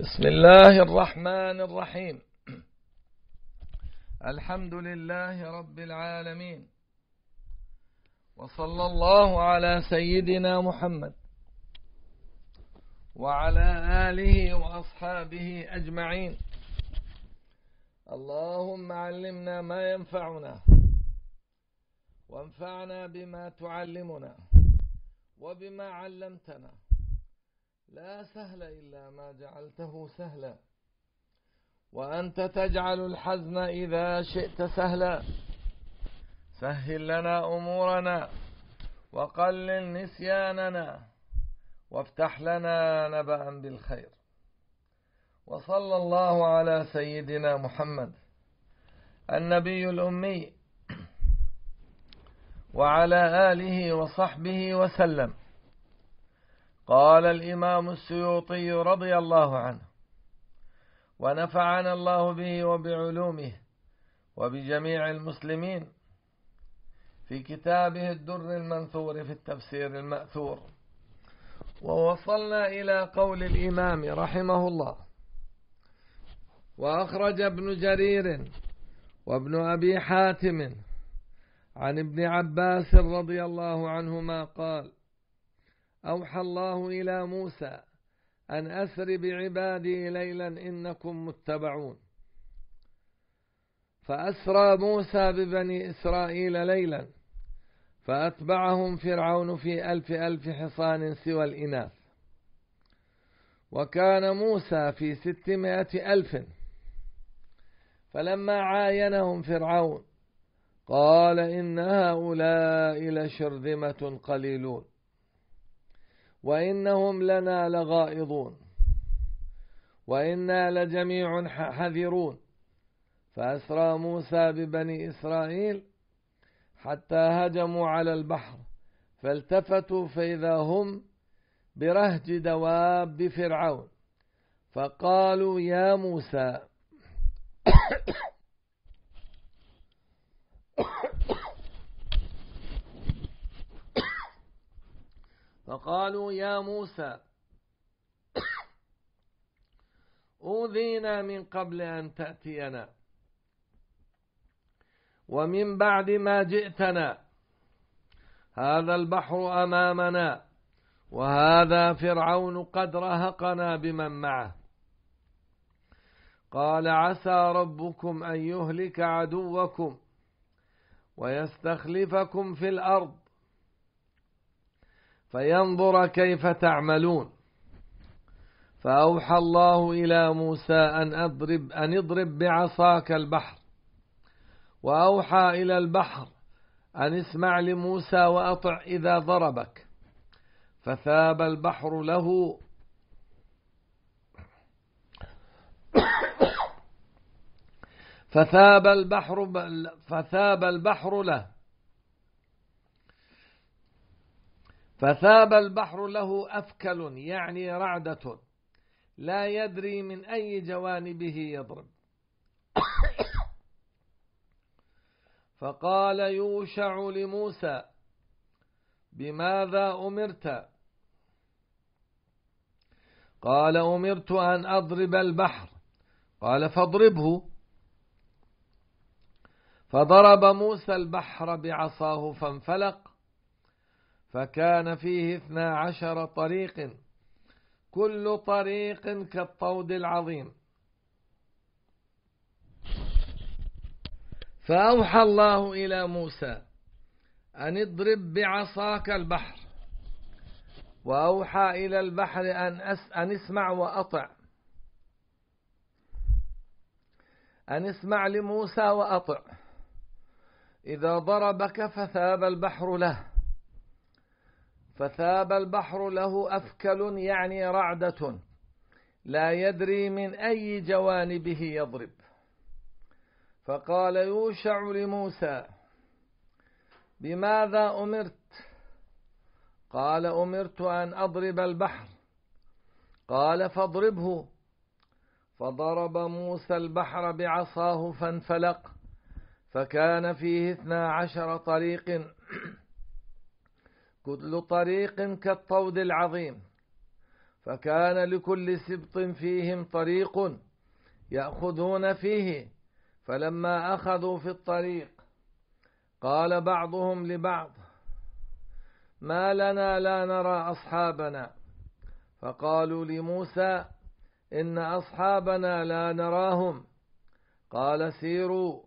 بسم الله الرحمن الرحيم الحمد لله رب العالمين وصلى الله على سيدنا محمد وعلى آله وأصحابه أجمعين اللهم علمنا ما ينفعنا وانفعنا بما تعلمنا وبما علمتنا لا سهل إلا ما جعلته سهلا وأنت تجعل الحزن إذا شئت سهلا سهل لنا أمورنا وقلل نسياننا وافتح لنا نبأ بالخير وصلى الله على سيدنا محمد النبي الأمي وعلى آله وصحبه وسلم قال الإمام السيوطي رضي الله عنه ونفعنا الله به وبعلومه وبجميع المسلمين في كتابه الدر المنثور في التفسير المأثور ووصلنا إلى قول الإمام رحمه الله وأخرج ابن جرير وابن أبي حاتم عن ابن عباس رضي الله عنهما قال أوحى الله إلى موسى أن أسر بعبادي ليلا إنكم متبعون فأسرى موسى ببني إسرائيل ليلا فأتبعهم فرعون في ألف ألف حصان سوى الإناث وكان موسى في ستمائة ألف فلما عاينهم فرعون قال إن هؤلاء لشرذمة قليلون وإنهم لنا لغائضون وإنا لجميع حذرون فأسرى موسى ببني إسرائيل حتى هجموا على البحر فالتفتوا فإذا هم برهج دواب فرعون فقالوا يا موسى فقالوا يا موسى أوذينا من قبل أن تأتينا ومن بعد ما جئتنا هذا البحر أمامنا وهذا فرعون قد رهقنا بمن معه قال عسى ربكم أن يهلك عدوكم ويستخلفكم في الأرض فينظر كيف تعملون فأوحى الله إلى موسى أن أضرب, أن اضرب بعصاك البحر وأوحى إلى البحر أن اسمع لموسى وأطع إذا ضربك فثاب البحر له فثاب البحر فثاب البحر له فثاب البحر له أفكل يعني رعدة لا يدري من أي جوانبه يضرب فقال يوشع لموسى بماذا أمرت قال أمرت أن أضرب البحر قال فاضربه فضرب موسى البحر بعصاه فانفلق فكان فيه اثنا عشر طريق كل طريق كالطود العظيم فأوحى الله إلى موسى أن اضرب بعصاك البحر وأوحى إلى البحر أن, أس أن اسمع وأطع أن اسمع لموسى وأطع إذا ضربك فثاب البحر له فثاب البحر له أفكل يعني رعدة لا يدري من أي جوانبه يضرب فقال يوشع لموسى بماذا أمرت قال أمرت أن أضرب البحر قال فاضربه فضرب موسى البحر بعصاه فانفلق فكان فيه اثنا عشر طريق كل طريق كالطود العظيم فكان لكل سبط فيهم طريق يأخذون فيه فلما أخذوا في الطريق قال بعضهم لبعض ما لنا لا نرى أصحابنا فقالوا لموسى إن أصحابنا لا نراهم قال سيروا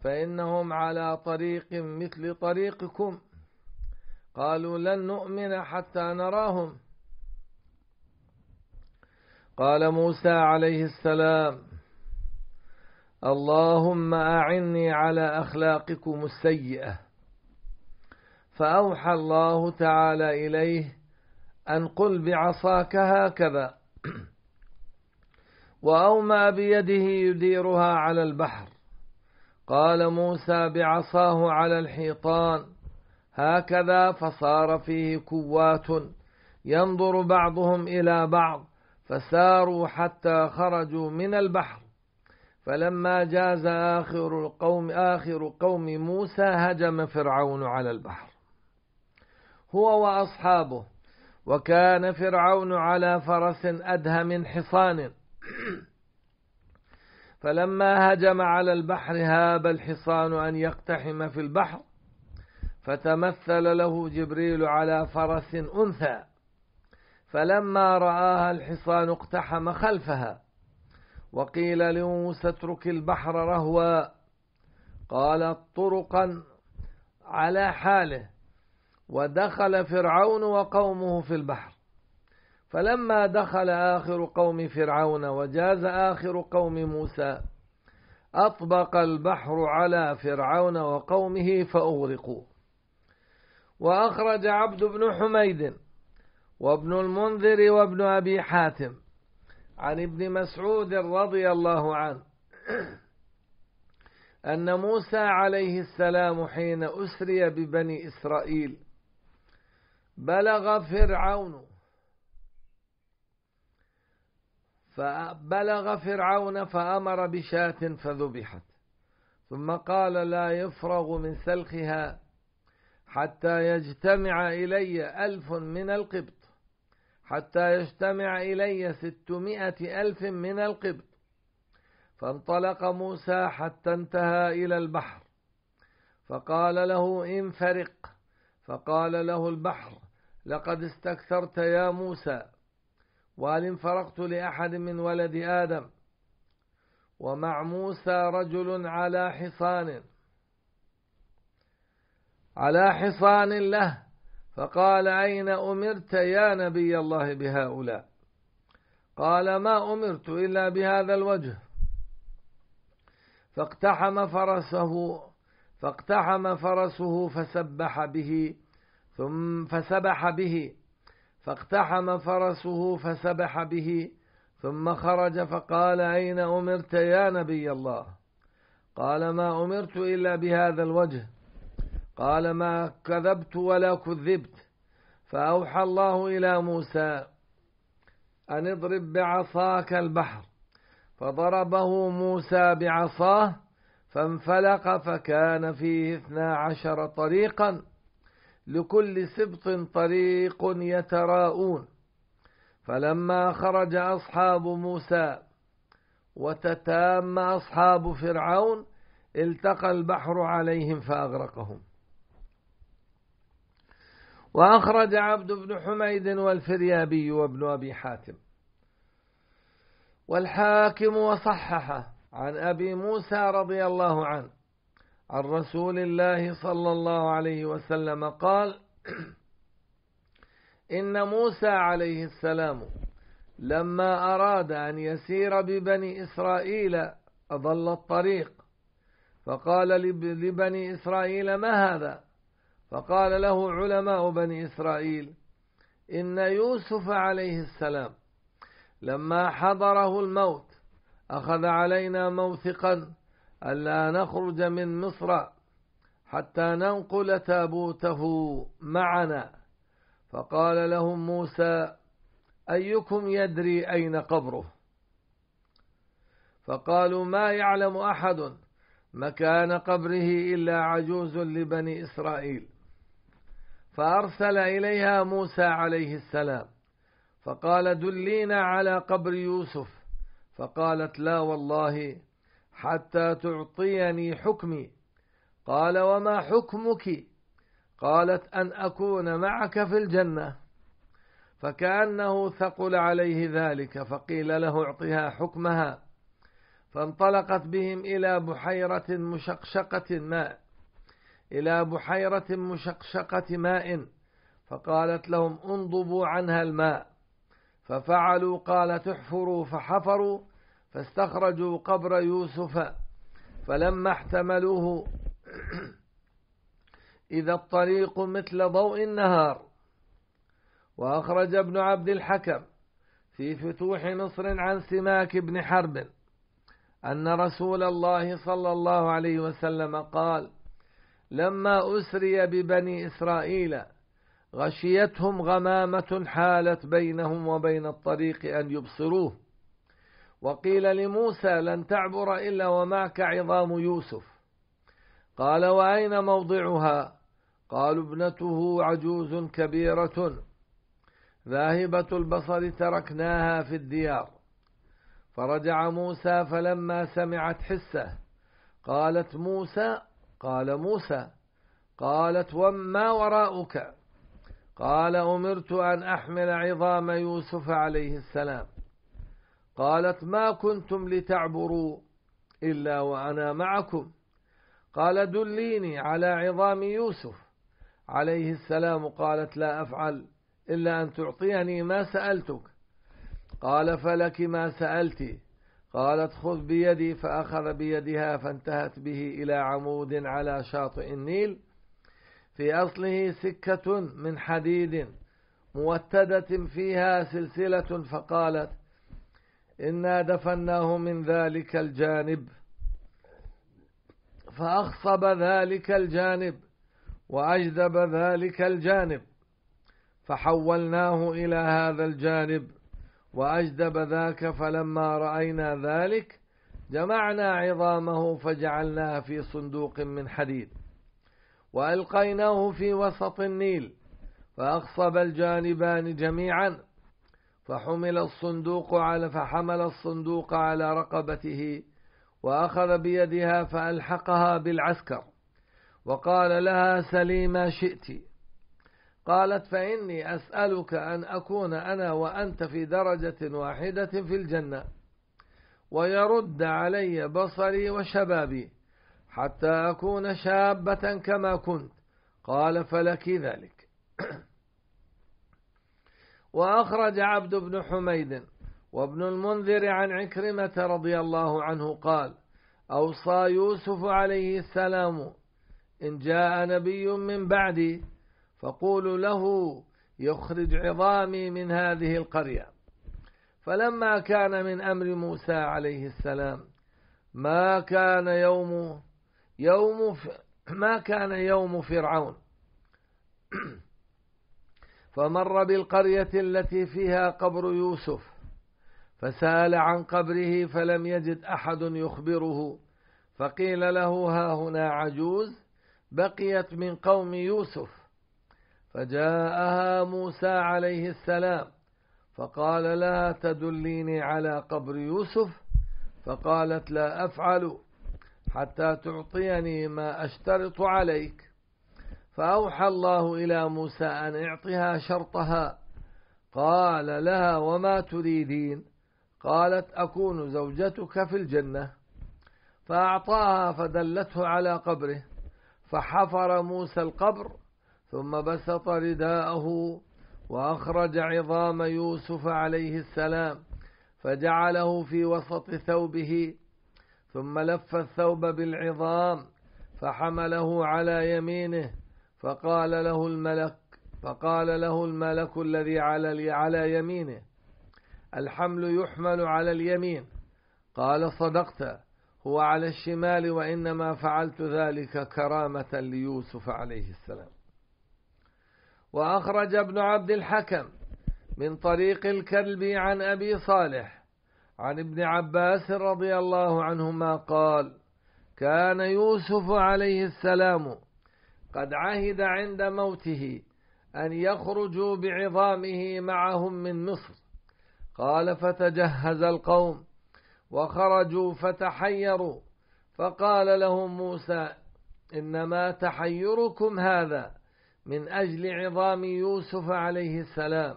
فإنهم على طريق مثل طريقكم قالوا لن نؤمن حتى نراهم قال موسى عليه السلام اللهم أعني على أخلاقكم السيئة فأوحى الله تعالى إليه أن قل بعصاك هكذا وأومى بيده يديرها على البحر قال موسى بعصاه على الحيطان هكذا فصار فيه كوات ينظر بعضهم إلى بعض فساروا حتى خرجوا من البحر فلما جاز آخر القوم آخر قوم موسى هجم فرعون على البحر هو وأصحابه وكان فرعون على فرس أدهى من حصان فلما هجم على البحر هاب الحصان أن يقتحم في البحر فتمثل له جبريل على فرس أنثى فلما رآها الحصان اقتحم خلفها وقيل لموسى اترك البحر رهوا قال طرقا على حاله ودخل فرعون وقومه في البحر فلما دخل آخر قوم فرعون وجاز آخر قوم موسى أطبق البحر على فرعون وقومه فأغرقوا وأخرج عبد بن حميد وابن المنذر وابن أبي حاتم عن ابن مسعود رضي الله عنه أن موسى عليه السلام حين أسري ببني إسرائيل بلغ فرعون فبلغ فرعون فأمر بشاة فذبحت ثم قال لا يفرغ من سلخها حتى يجتمع إلي ألف من القبط حتى يجتمع إلي ستمائة ألف من القبط فانطلق موسى حتى انتهى إلى البحر فقال له انفرق فقال له البحر لقد استكثرت يا موسى وهل انفرقت لأحد من ولد آدم ومع موسى رجل على حصان على حصان له فقال أين أمرت يا نبي الله بهؤلاء قال ما أمرت إلا بهذا الوجه فاقتحم فرسه فاقتحم فرسه فسبح به ثم فسبح به فاقتحم فرسه فسبح به ثم خرج فقال أين أمرت يا نبي الله قال ما أمرت إلا بهذا الوجه قال ما كذبت ولا كذبت فأوحى الله إلى موسى أن اضرب بعصاك البحر فضربه موسى بعصاه فانفلق فكان فيه اثنا عشر طريقا لكل سبط طريق يتراءون فلما خرج أصحاب موسى وتتام أصحاب فرعون التقى البحر عليهم فأغرقهم وأخرج عبد بن حميد والفريابي وابن أبي حاتم والحاكم وصححه عن أبي موسى رضي الله عنه عن رسول الله صلى الله عليه وسلم قال إن موسى عليه السلام لما أراد أن يسير ببني إسرائيل أضل الطريق فقال لبني إسرائيل ما هذا فقال له علماء بني إسرائيل إن يوسف عليه السلام لما حضره الموت أخذ علينا موثقا ألا نخرج من مصر حتى ننقل تابوته معنا فقال لهم موسى أيكم يدري أين قبره فقالوا ما يعلم أحد مكان قبره إلا عجوز لبني إسرائيل فأرسل إليها موسى عليه السلام فقال دلينا على قبر يوسف فقالت لا والله حتى تعطيني حكمي قال وما حكمك قالت أن أكون معك في الجنة فكأنه ثقل عليه ذلك فقيل له اعطها حكمها فانطلقت بهم إلى بحيرة مشقشقة ماء إلى بحيرة مشقشقة ماء فقالت لهم انضبوا عنها الماء ففعلوا قال تحفروا فحفروا فاستخرجوا قبر يوسف فلما احتملوه إذا الطريق مثل ضوء النهار وأخرج ابن عبد الحكم في فتوح مصر عن سماك بن حرب أن رسول الله صلى الله عليه وسلم قال لما أسري ببني إسرائيل غشيتهم غمامة حالت بينهم وبين الطريق أن يبصروه وقيل لموسى لن تعبر إلا ومعك عظام يوسف قال وأين موضعها قالوا ابنته عجوز كبيرة ذاهبة البصر تركناها في الديار فرجع موسى فلما سمعت حسه قالت موسى قال موسى قالت وما وراءك قال امرت ان احمل عظام يوسف عليه السلام قالت ما كنتم لتعبروا الا وانا معكم قال دليني على عظام يوسف عليه السلام قالت لا افعل الا ان تعطيني ما سالتك قال فلك ما سالت قالت خذ بيدي فأخذ بيدها فانتهت به إلى عمود على شاطئ النيل في أصله سكة من حديد موتدة فيها سلسلة فقالت إنا دفناه من ذلك الجانب فأخصب ذلك الجانب وأجذب ذلك الجانب فحولناه إلى هذا الجانب وأجدب ذاك فلما رأينا ذلك جمعنا عظامه فجعلناها في صندوق من حديد وألقيناه في وسط النيل فأخصب الجانبان جميعا فحمل الصندوق على فحمل الصندوق على رقبته وأخذ بيدها فألحقها بالعسكر وقال لها سلي ما شئت قالت فإني أسألك أن أكون أنا وأنت في درجة واحدة في الجنة ويرد علي بصري وشبابي حتى أكون شابة كما كنت قال فلك ذلك وأخرج عبد بن حميد وابن المنذر عن عكرمة رضي الله عنه قال أوصى يوسف عليه السلام إن جاء نبي من بعدي فقولوا له يخرج عظامي من هذه القرية فلما كان من أمر موسى عليه السلام ما كان يوم يوم ما كان يوم فرعون فمر بالقرية التي فيها قبر يوسف فسأل عن قبره فلم يجد أحد يخبره فقيل له ها هنا عجوز بقيت من قوم يوسف فجاءها موسى عليه السلام فقال لها تدليني على قبر يوسف فقالت لا أفعل حتى تعطيني ما أشترط عليك فأوحى الله إلى موسى أن اعطها شرطها قال لها وما تريدين قالت أكون زوجتك في الجنة فأعطاها فدلته على قبره فحفر موسى القبر ثم بسط رداءه وأخرج عظام يوسف عليه السلام فجعله في وسط ثوبه ثم لف الثوب بالعظام فحمله على يمينه فقال له الملك فقال له الملك الذي على على يمينه الحمل يحمل على اليمين قال صدقت هو على الشمال وإنما فعلت ذلك كرامة ليوسف عليه السلام وأخرج ابن عبد الحكم من طريق الكلبي عن أبي صالح عن ابن عباس رضي الله عنهما قال كان يوسف عليه السلام قد عهد عند موته أن يخرجوا بعظامه معهم من مصر قال فتجهز القوم وخرجوا فتحيروا فقال لهم موسى إنما تحيركم هذا من أجل عظام يوسف عليه السلام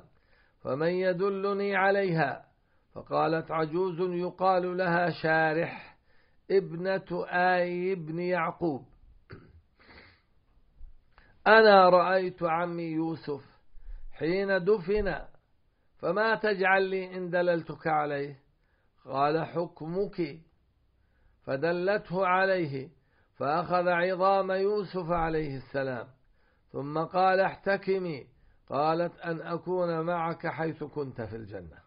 فمن يدلني عليها فقالت عجوز يقال لها شارح ابنة آي بن يعقوب أنا رأيت عمي يوسف حين دفن فما تجعل لي إن دللتك عليه قال حكمك فدلته عليه فأخذ عظام يوسف عليه السلام ثم قال احتكمي قالت أن أكون معك حيث كنت في الجنة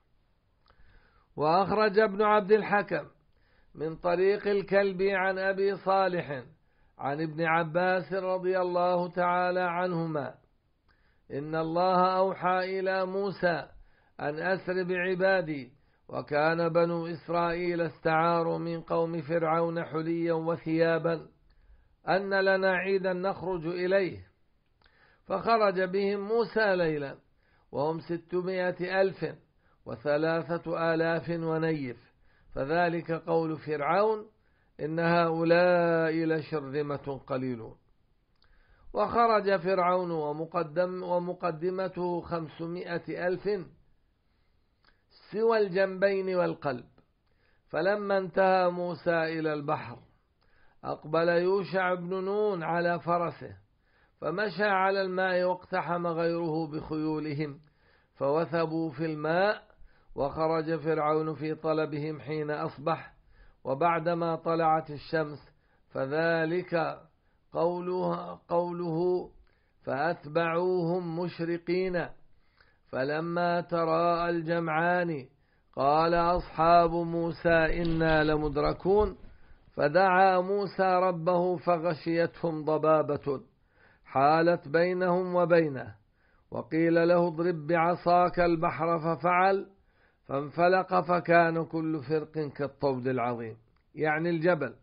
وأخرج ابن عبد الحكم من طريق الكلبي عن أبي صالح عن ابن عباس رضي الله تعالى عنهما إن الله أوحى إلى موسى أن أسر بعبادي وكان بنو إسرائيل استعاروا من قوم فرعون حليا وثيابا أن لنا عيدا نخرج إليه فخرج بهم موسى ليلا وهم ستمائة ألف وثلاثة آلاف ونيف فذلك قول فرعون إن هؤلاء لشرذمة قليلون وخرج فرعون ومقدم ومقدمته خمسمائة ألف سوى الجنبين والقلب فلما انتهى موسى إلى البحر أقبل يوشع بن نون على فرسه فمشى على الماء واقتحم غيره بخيولهم فوثبوا في الماء وخرج فرعون في طلبهم حين أصبح وبعدما طلعت الشمس فذلك قولها قوله فأتبعوهم مشرقين فلما تراءى الجمعان قال أصحاب موسى إنا لمدركون فدعا موسى ربه فغشيتهم ضبابة حالت بينهم وبينه وقيل له اضرب بعصاك البحر ففعل فانفلق فكان كل فرق كالطود العظيم يعني الجبل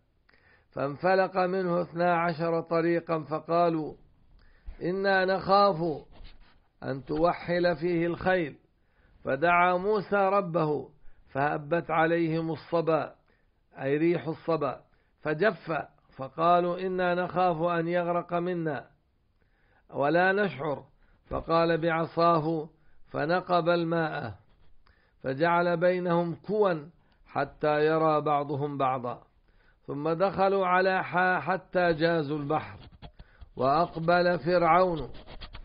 فانفلق منه اثنا عشر طريقا فقالوا إنا نخاف أن توحل فيه الخيل فدعا موسى ربه فهبت عليهم الصبا أي ريح الصبا فجف فقالوا إنا نخاف أن يغرق منا ولا نشعر فقال بعصاه فنقب الماء فجعل بينهم كوا حتى يرى بعضهم بعضا ثم دخلوا على حا حتى جازوا البحر وأقبل فرعون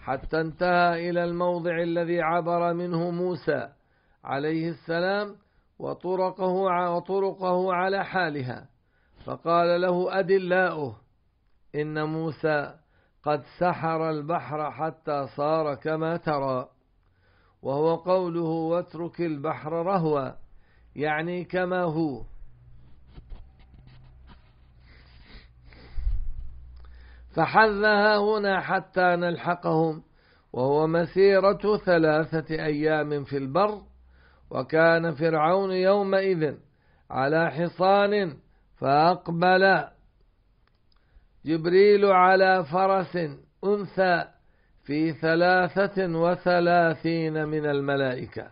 حتى انتهى إلى الموضع الذي عبر منه موسى عليه السلام وطرقه وطرقه على حالها فقال له أدلاؤه إن موسى قد سحر البحر حتى صار كما ترى وهو قوله واترك البحر رهوا يعني كما هو فحذها هنا حتى نلحقهم وهو مسيرة ثلاثة أيام في البر وكان فرعون يومئذ على حصان فأقبل جبريل على فرس أنثى في ثلاثة وثلاثين من الملائكة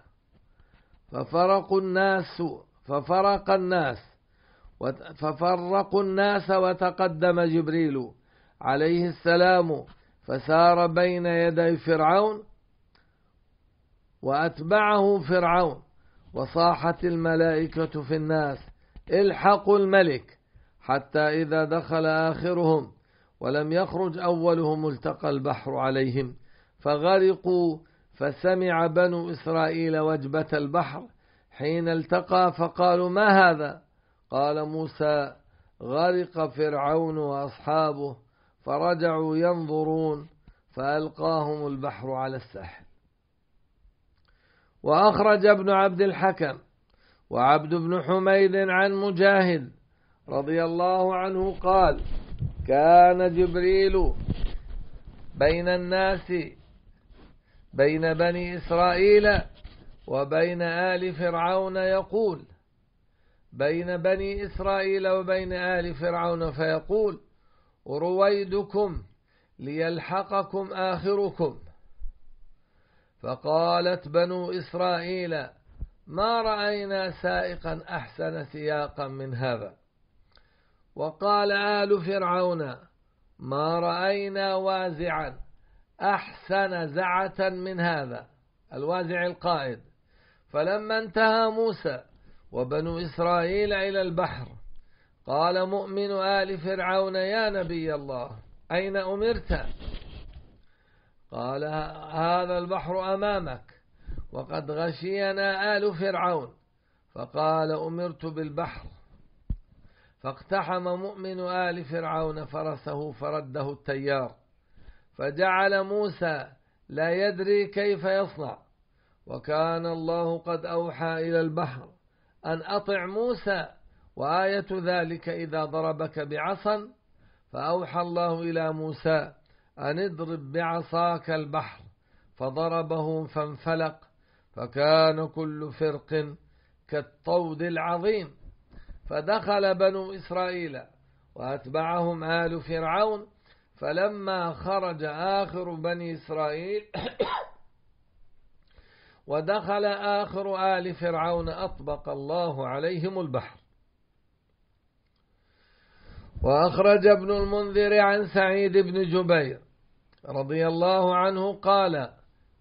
ففرقوا الناس ففرق الناس ففرقوا الناس وتقدم جبريل عليه السلام فسار بين يدي فرعون وأتبعه فرعون وصاحت الملائكة في الناس الحقوا الملك حتى إذا دخل آخرهم ولم يخرج أولهم التقى البحر عليهم فغرقوا فسمع بنو إسرائيل وجبة البحر حين التقى فقالوا ما هذا قال موسى غرق فرعون وأصحابه فرجعوا ينظرون فألقاهم البحر على الساحل وأخرج ابن عبد الحكم وعبد بن حميد عن مجاهد رضي الله عنه قال كان جبريل بين الناس بين بني إسرائيل وبين آل فرعون يقول بين بني إسرائيل وبين آل فرعون فيقول رويدكم ليلحقكم آخركم فقالت بنو إسرائيل ما رأينا سائقا أحسن سياقا من هذا وقال آل فرعون ما رأينا وازعا أحسن زعة من هذا الوازع القائد فلما انتهى موسى وبنو إسرائيل إلى البحر قال مؤمن آل فرعون يا نبي الله أين أمرت قال هذا البحر أمامك وقد غشينا آل فرعون فقال أمرت بالبحر فاقتحم مؤمن آل فرعون فرسه فرده التيار فجعل موسى لا يدري كيف يصنع وكان الله قد أوحى إلى البحر أن أطع موسى وآية ذلك إذا ضربك بعصا فأوحى الله إلى موسى أن اضرب بعصاك البحر فضربه فانفلق فكان كل فرق كالطود العظيم فدخل بنو إسرائيل وأتبعهم آل فرعون فلما خرج آخر بني إسرائيل ودخل آخر آل فرعون أطبق الله عليهم البحر وأخرج ابن المنذر عن سعيد بن جبير رضي الله عنه قال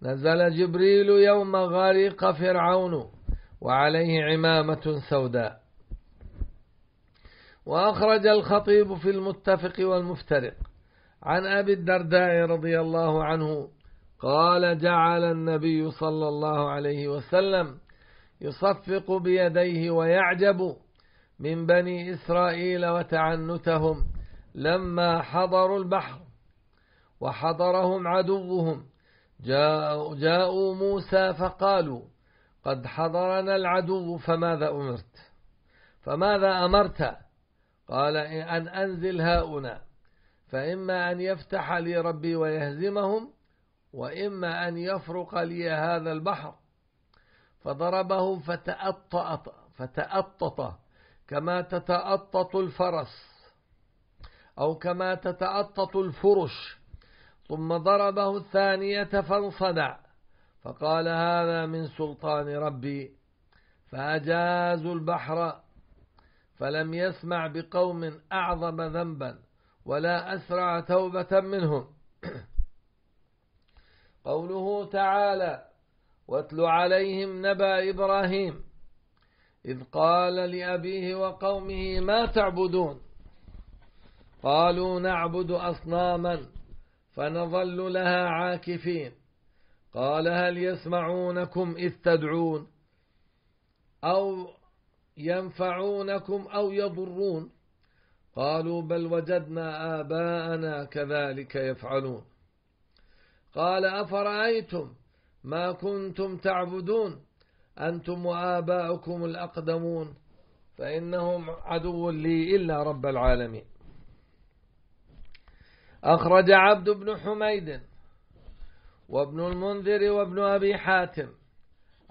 نزل جبريل يوم غريق فرعون وعليه عمامة سوداء وأخرج الخطيب في المتفق والمفترق عن أبي الدرداء رضي الله عنه قال جعل النبي صلى الله عليه وسلم يصفق بيديه ويعجب من بني إسرائيل وتعنتهم لما حضروا البحر وحضرهم عدوهم جاءوا, موسى فقالوا قد حضرنا العدو فماذا أمرت فماذا أمرت قال أن أنزل هؤلاء فإما أن يفتح لي ربي ويهزمهم وإما أن يفرق لي هذا البحر فضربهم فتأطط فتأطط كما تتأطط الفرس أو كما تتأطط الفرش ثم ضربه الثانية فانصدع فقال هذا من سلطان ربي فأجازوا البحر فلم يسمع بقوم أعظم ذنبا ولا أسرع توبة منهم قوله تعالى واتل عليهم نبأ إبراهيم إذ قال لأبيه وقومه ما تعبدون قالوا نعبد أصناما فنظل لها عاكفين قال هل يسمعونكم إذ تدعون أو ينفعونكم أو يضرون قالوا بل وجدنا آباءنا كذلك يفعلون قال أفرأيتم ما كنتم تعبدون أنتم وآباؤكم الأقدمون فإنهم عدو لي إلا رب العالمين أخرج عبد بن حميد وابن المنذر وابن أبي حاتم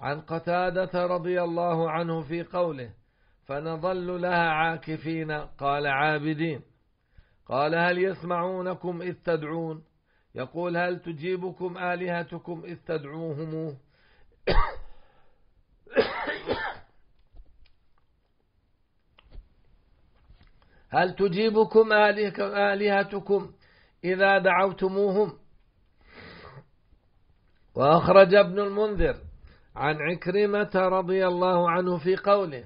عن قتادة رضي الله عنه في قوله فنظل لها عاكفين قال عابدين قال هل يسمعونكم إذ تدعون يقول هل تجيبكم آلهتكم إذ تدعوهم هل تجيبكم آلهتكم إذا دعوتموهم وأخرج ابن المنذر عن عكرمة رضي الله عنه في قوله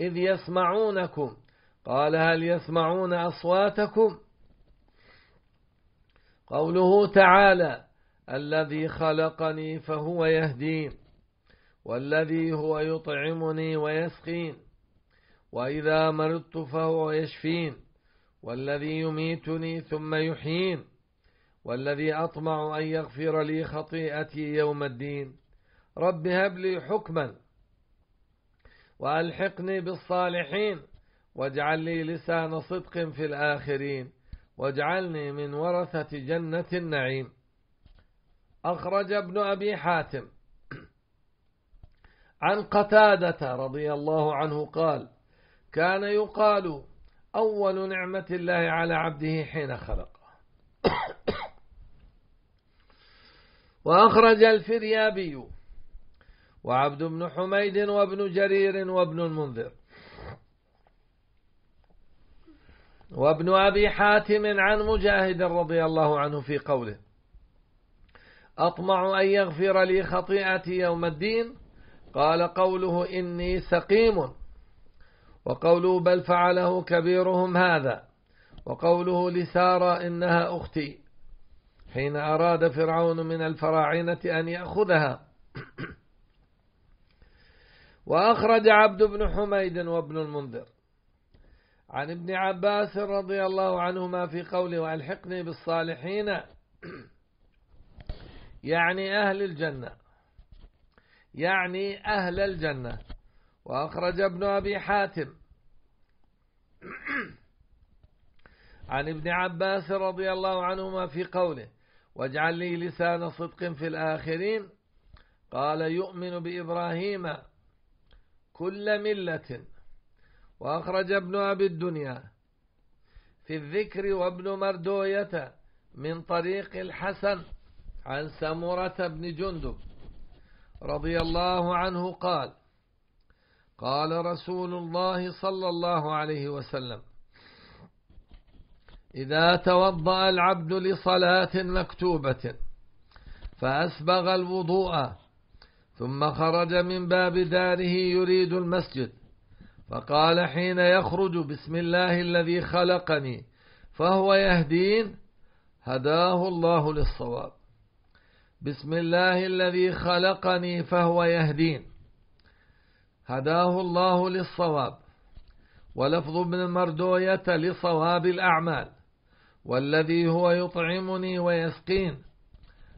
إذ يسمعونكم قال هل يسمعون أصواتكم قوله تعالى الذي خلقني فهو يهدين والذي هو يطعمني ويسقين وإذا مرضت فهو يشفين والذي يميتني ثم يحيين والذي أطمع أن يغفر لي خطيئتي يوم الدين رب هب لي حكما وألحقني بالصالحين واجعل لي لسان صدق في الآخرين واجعلني من ورثة جنة النعيم أخرج ابن أبي حاتم عن قتادة رضي الله عنه قال كان يقال أول نعمة الله على عبده حين خلق وأخرج الفريابي وعبد بن حميد وابن جرير وابن المنذر وابن أبي حاتم عن مجاهد رضي الله عنه في قوله أطمع أن يغفر لي خطيئتي يوم الدين قال قوله إني سقيم وقوله بل فعله كبيرهم هذا وقوله لسارة إنها أختي حين أراد فرعون من الفراعنة أن يأخذها وأخرج عبد بن حميد وابن المنذر عن ابن عباس رضي الله عنهما في قوله والحقني بالصالحين يعني أهل الجنة يعني أهل الجنة وأخرج ابن أبي حاتم عن ابن عباس رضي الله عنهما في قوله واجعل لي لسان صدق في الآخرين قال يؤمن بإبراهيم كل ملة وأخرج ابن أبي الدنيا في الذكر وابن مردوية من طريق الحسن عن سمرة بن جندب رضي الله عنه قال قال رسول الله صلى الله عليه وسلم إذا توضأ العبد لصلاة مكتوبة فأسبغ الوضوء ثم خرج من باب داره يريد المسجد فقال حين يخرج بسم الله الذي خلقني فهو يهدين هداه الله للصواب بسم الله الذي خلقني فهو يهدين هداه الله للصواب ولفظ ابن مردوية لصواب الأعمال والذي هو يطعمني ويسقين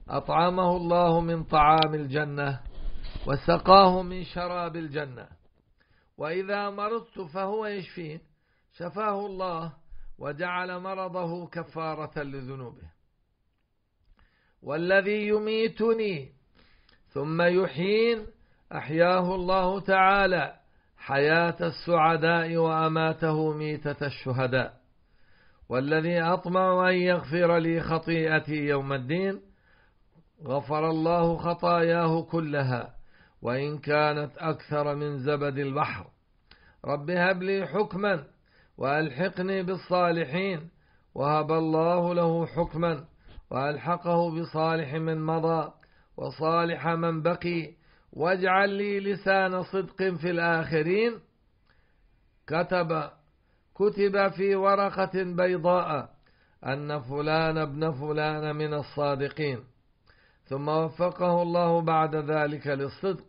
أطعمه الله من طعام الجنة وسقاه من شراب الجنة وإذا مرضت فهو يشفين شفاه الله وجعل مرضه كفارة لذنوبه والذي يميتني ثم يحين أحياه الله تعالى حياة السعداء وأماته ميتة الشهداء والذي أطمع أن يغفر لي خطيئتي يوم الدين غفر الله خطاياه كلها وإن كانت أكثر من زبد البحر رب هب لي حكما وألحقني بالصالحين وهب الله له حكما وألحقه بصالح من مضى وصالح من بقي واجعل لي لسان صدق في الآخرين كتب كتب في ورقة بيضاء أن فلان ابن فلان من الصادقين ثم وفقه الله بعد ذلك للصدق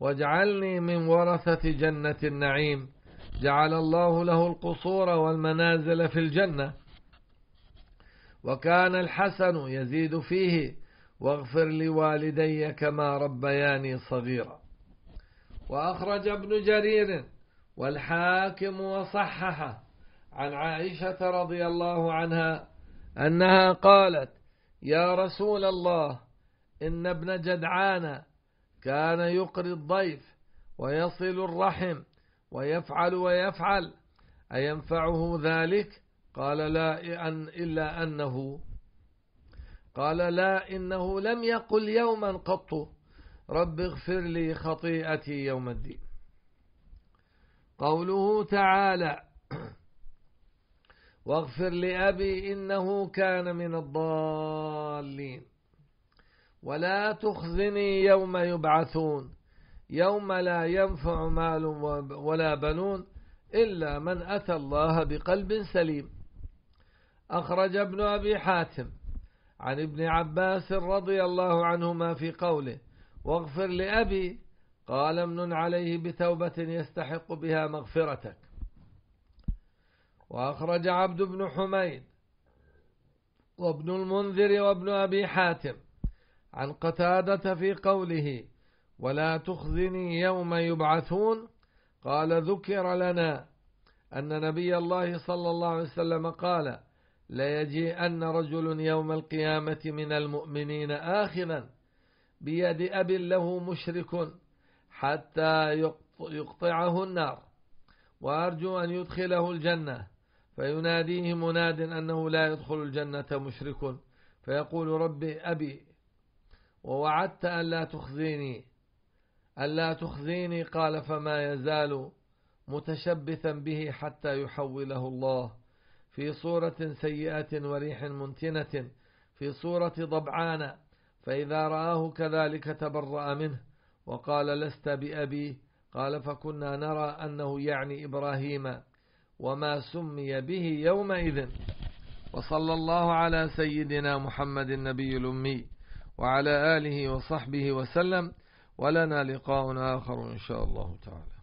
واجعلني من ورثة جنة النعيم جعل الله له القصور والمنازل في الجنة وكان الحسن يزيد فيه واغفر لوالدي كما ربياني صغيرا وأخرج ابن جرير والحاكم وصححه عن عائشة رضي الله عنها أنها قالت يا رسول الله إن ابن جدعان كان يقري الضيف ويصل الرحم ويفعل ويفعل أينفعه ذلك قال لا أن إلا أنه قال لا إنه لم يقل يوما قط رب اغفر لي خطيئتي يوم الدين قوله تعالى واغفر لأبي إنه كان من الضالين ولا تخزني يوم يبعثون يوم لا ينفع مال ولا بنون إلا من أتى الله بقلب سليم أخرج ابن أبي حاتم عن ابن عباس رضي الله عنهما في قوله واغفر لأبي قال امن عليه بتوبة يستحق بها مغفرتك وأخرج عبد بن حميد وابن المنذر وابن أبي حاتم عن قتادة في قوله ولا تخزني يوم يبعثون قال ذكر لنا أن نبي الله صلى الله عليه وسلم قال أن رجل يوم القيامة من المؤمنين آخذا بيد أب له مشرك حتى يقطعه النار وأرجو أن يدخله الجنة فيناديه مناد أنه لا يدخل الجنة مشرك فيقول ربي أبي ووعدت ألا تخزيني ألا تخزيني قال فما يزال متشبثا به حتى يحوله الله في صورة سيئة وريح منتنة في صورة ضبعان فإذا رآه كذلك تبرأ منه وقال لست بأبي قال فكنا نرى أنه يعني إبراهيم وما سمي به يومئذ وصلى الله على سيدنا محمد النبي الأمي وعلى آله وصحبه وسلم ولنا لقاء آخر إن شاء الله تعالى